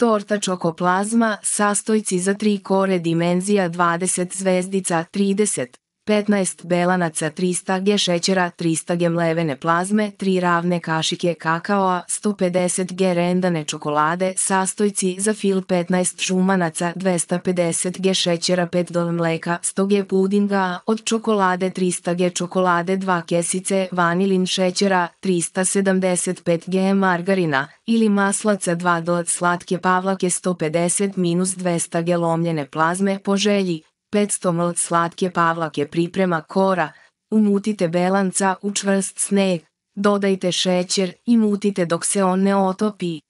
Torta čokoplazma, sastojci za tri kore dimenzija 20 zvezdica 30, 15 belanaca 300 g šećera, 300 g mlevene plazme, 3 ravne kašike kakaoa, 150 g rendane čokolade, sastojci za fil 15 šumanaca, 250 g šećera, 5 dl mleka, 100 g pudinga, od čokolade 300 g čokolade, 2 kesice, vanilin šećera, 375 g margarina ili maslaca 2 dl slatke pavlake 150 minus 200 g lomljene plazme po želji, 500 ml slatke pavlake priprema kora, umutite belanca u čvrst sneg, dodajte šećer i mutite dok se on ne otopi.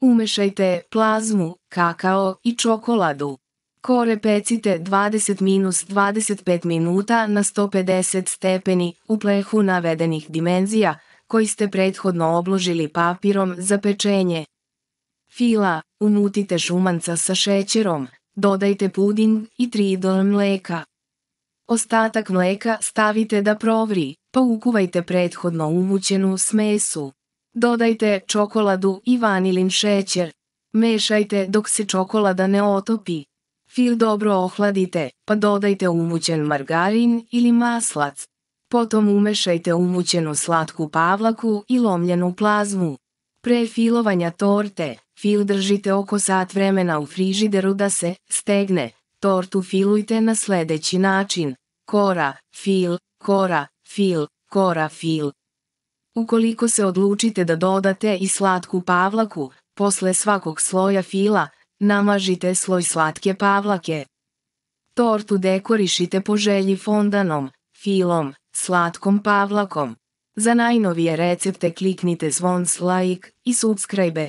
Umešajte plazmu, kakao i čokoladu. Kore pecite 20-25 minuta na 150 stepeni u plehu navedenih dimenzija koji ste prethodno obložili papirom za pečenje. Fila, umutite šumanca sa šećerom, Dodajte pudin i 3 dol mleka. Ostatak mleka stavite da provri, pa ukuvajte prethodno umućenu smesu. Dodajte čokoladu i vanilin šećer. Mešajte dok se čokolada ne otopi. Fil dobro ohladite, pa dodajte umućen margarin ili maslac. Potom umešajte umućenu slatku pavlaku i lomljenu plazmu. Pre filovanja torte, Fil držite oko sat vremena u frižideru da se stegne. Tortu filujte na sledeći način. Kora, fil, kora, fil, kora, fil. Ukoliko se odlučite da dodate i slatku pavlaku, posle svakog sloja fila, namažite sloj slatke pavlake. Tortu dekorišite po želji fondanom, filom, slatkom pavlakom. Za najnovije recepte kliknite zvon like i subscribe.